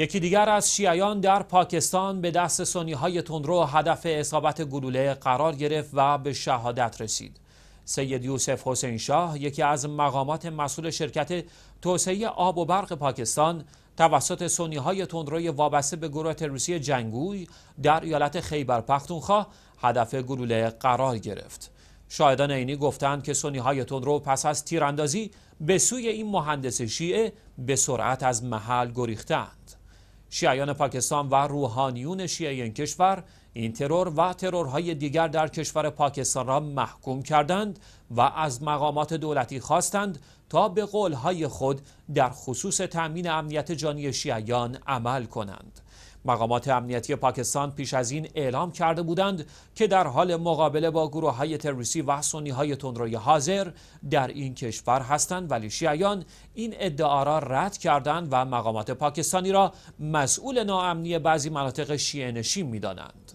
یکی دیگر از شیعیان در پاکستان به دست سنی های تندرو هدف اصابت گلوله قرار گرفت و به شهادت رسید. سید یوسف حسین شاه یکی از مقامات مسئول شرکت توسعه آب و برق پاکستان توسط سنی های تندروی وابسته به گروه تروریستی جنگوی در ایالت خیبر پختونخوا هدف گلوله قرار گرفت. شاهدان عینی گفتند که سنی های تندرو پس از تیراندازی به سوی این مهندس شیعه به سرعت از محل گریختند. شیعیان پاکستان و روحانیون شیعه این کشور این ترور و ترورهای دیگر در کشور پاکستان را محکوم کردند و از مقامات دولتی خواستند تا به قولهای خود در خصوص تأمین امنیت جانی شیعیان عمل کنند. مقامات امنیتی پاکستان پیش از این اعلام کرده بودند که در حال مقابله با گروه های تروریستی و سنی های تندروی حاضر در این کشور هستند ولی شیعیان این ادعا را رد کردند و مقامات پاکستانی را مسئول ناامنی بعضی مناطق شیعه نشین دانند.